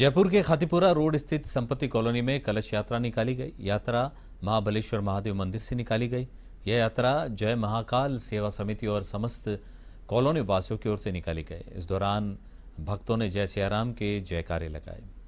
जयपुर के खातीपुरा रोड स्थित संपत्ति कॉलोनी में कलश यात्रा निकाली गई यात्रा महाबलेश्वर महादेव मंदिर से निकाली गई यह यात्रा जय महाकाल सेवा समिति और समस्त कॉलोनी वासियों की ओर से निकाली गई इस दौरान भक्तों ने जय सियाराम के जयकारे लगाए